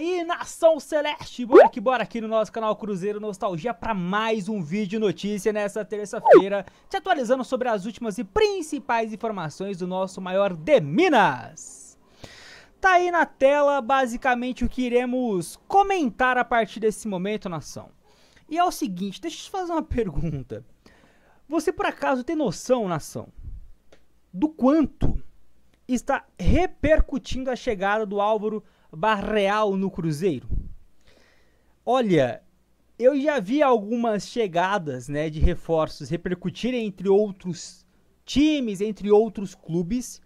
aí, nação celeste! Bora que bora aqui no nosso canal Cruzeiro Nostalgia para mais um vídeo notícia nessa terça-feira, te atualizando sobre as últimas e principais informações do nosso maior de Minas. Tá aí na tela basicamente o que iremos comentar a partir desse momento, nação. E é o seguinte, deixa eu te fazer uma pergunta. Você por acaso tem noção, nação, do quanto está repercutindo a chegada do Álvaro Barreal no Cruzeiro? Olha, eu já vi algumas chegadas né, de reforços repercutirem entre outros times, entre outros clubes,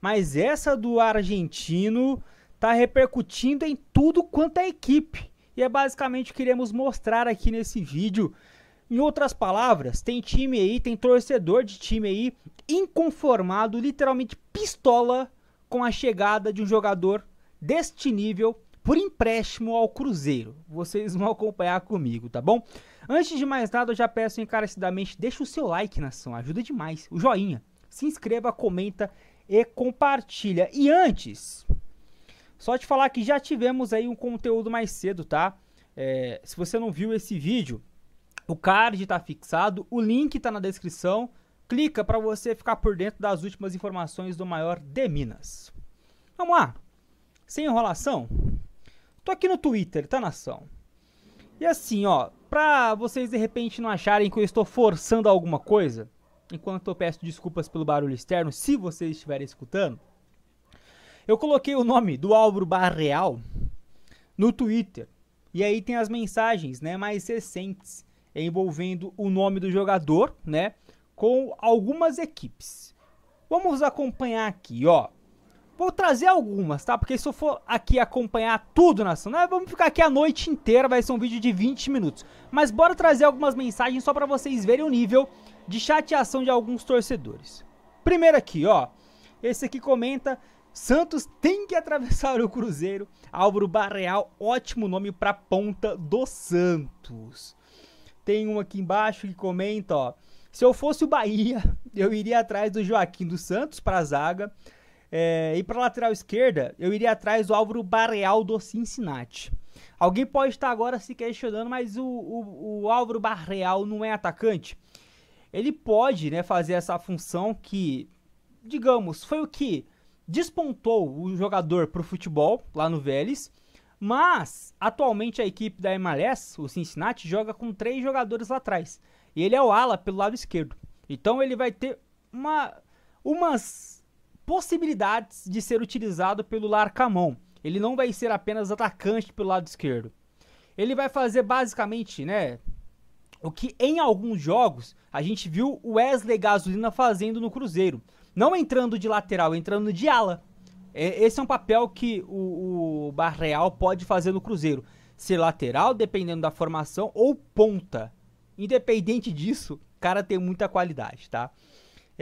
mas essa do argentino tá repercutindo em tudo quanto é equipe. E é basicamente o que iremos mostrar aqui nesse vídeo. Em outras palavras, tem time aí, tem torcedor de time aí inconformado, literalmente pistola com a chegada de um jogador deste nível por empréstimo ao Cruzeiro. Vocês vão acompanhar comigo, tá bom? Antes de mais nada, eu já peço encarecidamente, deixa o seu like na ação, ajuda demais. O joinha, se inscreva, comenta e compartilha. E antes, só te falar que já tivemos aí um conteúdo mais cedo, tá? É, se você não viu esse vídeo, o card está fixado, o link está na descrição. Clica para você ficar por dentro das últimas informações do maior de Minas. Vamos lá! sem enrolação, tô aqui no Twitter, tá nação? E assim, ó, pra vocês de repente não acharem que eu estou forçando alguma coisa, enquanto eu peço desculpas pelo barulho externo, se vocês estiverem escutando, eu coloquei o nome do Álvaro Barreal no Twitter. E aí tem as mensagens, né, mais recentes envolvendo o nome do jogador, né, com algumas equipes. Vamos acompanhar aqui, ó. Vou trazer algumas, tá? Porque se eu for aqui acompanhar tudo, nação, né? Vamos ficar aqui a noite inteira, vai ser um vídeo de 20 minutos. Mas bora trazer algumas mensagens só pra vocês verem o nível de chateação de alguns torcedores. Primeiro aqui, ó. Esse aqui comenta... Santos tem que atravessar o Cruzeiro. Álvaro Barreal, ótimo nome pra ponta do Santos. Tem um aqui embaixo que comenta, ó. Se eu fosse o Bahia, eu iria atrás do Joaquim dos Santos pra zaga. É, e para lateral esquerda, eu iria atrás do Álvaro Barreal do Cincinnati. Alguém pode estar agora se questionando, mas o, o, o Álvaro Barreal não é atacante? Ele pode né, fazer essa função que, digamos, foi o que despontou o jogador para o futebol lá no Vélez. Mas, atualmente, a equipe da MLS, o Cincinnati, joga com três jogadores lá atrás. E ele é o ala pelo lado esquerdo. Então, ele vai ter uma, umas possibilidades de ser utilizado pelo Larcamon. Ele não vai ser apenas atacante pelo lado esquerdo. Ele vai fazer basicamente, né, o que em alguns jogos a gente viu o Wesley Gasolina fazendo no Cruzeiro. Não entrando de lateral, entrando de ala. É, esse é um papel que o, o Barreal pode fazer no Cruzeiro. Ser lateral, dependendo da formação, ou ponta. Independente disso, o cara tem muita qualidade, tá?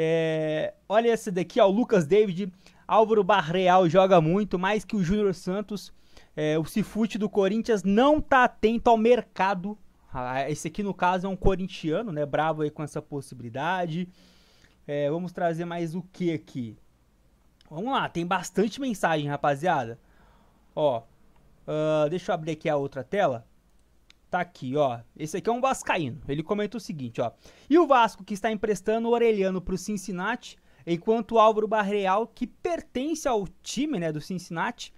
É, olha esse daqui, ó, o Lucas David. Álvaro Barreal joga muito, mais que o Júnior Santos. É, o Cifute do Corinthians não tá atento ao mercado. Ah, esse aqui, no caso, é um corintiano, né? Bravo aí com essa possibilidade. É, vamos trazer mais o que aqui? Vamos lá, tem bastante mensagem, rapaziada. Ó, uh, deixa eu abrir aqui a outra tela. Tá aqui, ó. Esse aqui é um vascaíno. Ele comenta o seguinte, ó. E o Vasco que está emprestando o Orelhano para o Cincinnati, enquanto o Álvaro Barreal, que pertence ao time, né, do Cincinnati,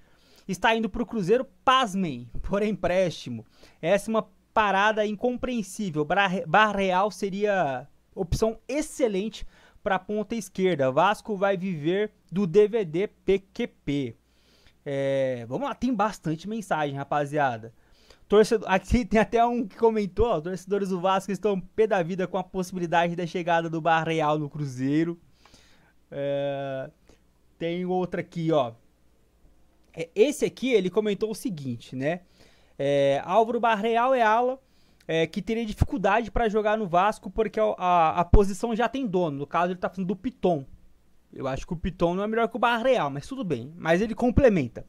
está indo para o Cruzeiro, pasmem, por empréstimo. Essa é uma parada incompreensível. Barreal seria opção excelente para ponta esquerda. Vasco vai viver do DVD PQP. É, vamos lá, tem bastante mensagem, rapaziada. Torcedor, aqui tem até um que comentou, ó, torcedores do Vasco estão pé da vida com a possibilidade da chegada do Barreal no Cruzeiro. É, tem outra aqui, ó. É, esse aqui, ele comentou o seguinte, né? É, Álvaro Barreal é ala é, que teria dificuldade para jogar no Vasco porque a, a, a, posição já tem dono. No caso, ele está falando do Piton. Eu acho que o Piton não é melhor que o Barreal, mas tudo bem. Mas ele complementa.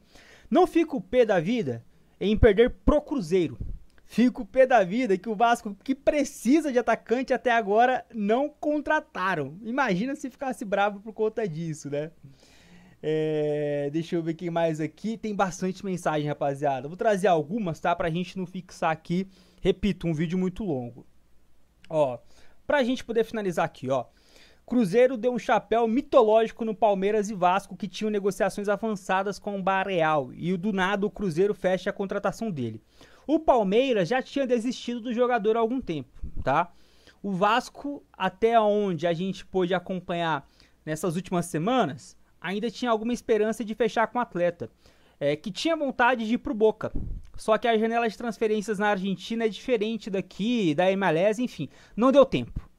Não fica o pé da vida em perder pro Cruzeiro. Fico pé da vida que o Vasco, que precisa de atacante até agora, não contrataram. Imagina se ficasse bravo por conta disso, né? É, deixa eu ver quem mais aqui. Tem bastante mensagem, rapaziada. Vou trazer algumas, tá? Pra gente não fixar aqui. Repito, um vídeo muito longo. Ó, pra gente poder finalizar aqui, ó. Cruzeiro deu um chapéu mitológico no Palmeiras e Vasco, que tinham negociações avançadas com o Bareal, e do nada o Cruzeiro fecha a contratação dele. O Palmeiras já tinha desistido do jogador há algum tempo, tá? O Vasco, até onde a gente pôde acompanhar nessas últimas semanas, ainda tinha alguma esperança de fechar com o atleta, é, que tinha vontade de ir pro Boca. Só que a janela de transferências na Argentina é diferente daqui, da Emalés, enfim, não deu tempo.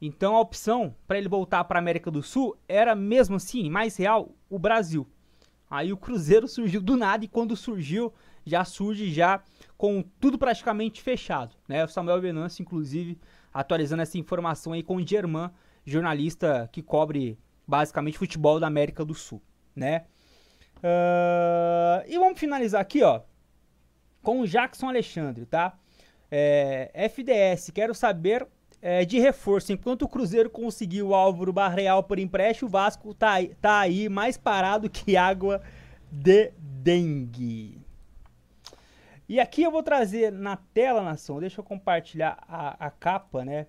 Então a opção para ele voltar para a América do Sul era mesmo assim, mais real, o Brasil. Aí o Cruzeiro surgiu do nada e quando surgiu, já surge já com tudo praticamente fechado, né? O Samuel Venâncio inclusive atualizando essa informação aí com o Germán, jornalista que cobre basicamente futebol da América do Sul, né? Uh, e vamos finalizar aqui, ó, com o Jackson Alexandre, tá? É, FDS, quero saber é, de reforço. Enquanto o Cruzeiro conseguiu o Álvaro Barreal por empréstimo, o Vasco tá, tá aí mais parado que água de dengue. E aqui eu vou trazer na tela, nação, deixa eu compartilhar a, a capa, né?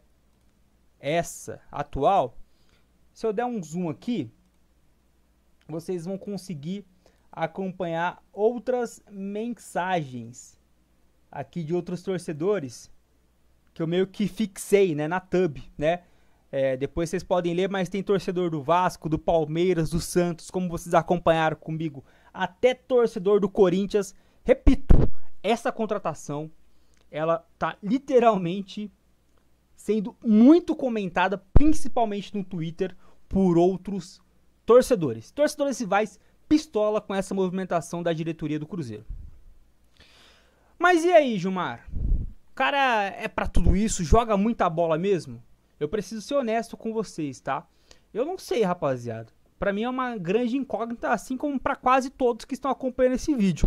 Essa, atual. Se eu der um zoom aqui, vocês vão conseguir acompanhar outras mensagens aqui de outros torcedores que eu meio que fixei, né, na Tub, né? É, depois vocês podem ler, mas tem torcedor do Vasco, do Palmeiras, do Santos, como vocês acompanharam comigo, até torcedor do Corinthians. Repito, essa contratação, ela tá literalmente sendo muito comentada, principalmente no Twitter, por outros torcedores. Torcedores rivais pistola com essa movimentação da diretoria do Cruzeiro. Mas e aí, Gilmar? cara é para tudo isso, joga muita bola mesmo? Eu preciso ser honesto com vocês, tá? Eu não sei, rapaziada. Para mim é uma grande incógnita, assim como para quase todos que estão acompanhando esse vídeo.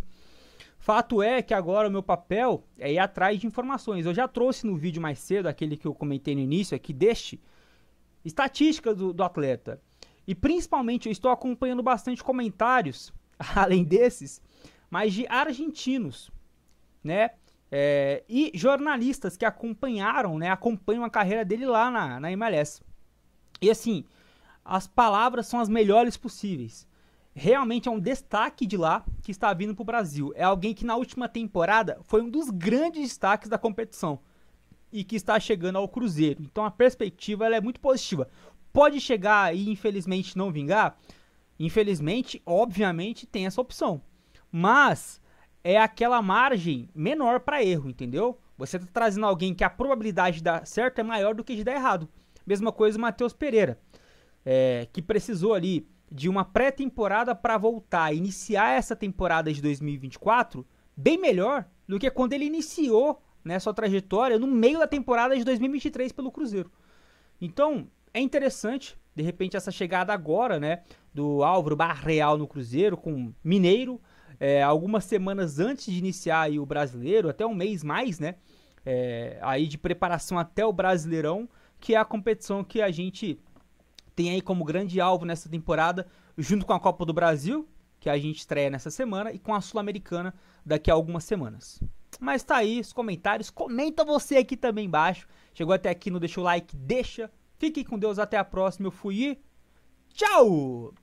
Fato é que agora o meu papel é ir atrás de informações. Eu já trouxe no vídeo mais cedo, aquele que eu comentei no início aqui é deste, estatística do, do atleta. E principalmente eu estou acompanhando bastante comentários, além desses, mas de argentinos, né? é, e jornalistas que acompanharam, né, acompanham a carreira dele lá na, na MLS. E assim, as palavras são as melhores possíveis. Realmente é um destaque de lá que está vindo para o Brasil. É alguém que na última temporada foi um dos grandes destaques da competição e que está chegando ao Cruzeiro. Então a perspectiva é muito positiva. Pode chegar e infelizmente não vingar? Infelizmente, obviamente, tem essa opção. Mas é aquela margem menor para erro, entendeu? Você está trazendo alguém que a probabilidade de dar certo é maior do que de dar errado. Mesma coisa o Matheus Pereira, é, que precisou ali de uma pré-temporada para voltar, iniciar essa temporada de 2024 bem melhor do que quando ele iniciou né, sua trajetória no meio da temporada de 2023 pelo Cruzeiro. Então, é interessante, de repente, essa chegada agora, né, do Álvaro Barreal no Cruzeiro com Mineiro, é, algumas semanas antes de iniciar o brasileiro, até um mês mais, né? É, aí de preparação até o Brasileirão, que é a competição que a gente tem aí como grande alvo nessa temporada, junto com a Copa do Brasil, que a gente estreia nessa semana, e com a Sul-Americana daqui a algumas semanas. Mas tá aí os comentários, comenta você aqui também embaixo. Chegou até aqui, não deixa o like, deixa. Fiquem com Deus, até a próxima. Eu fui e tchau!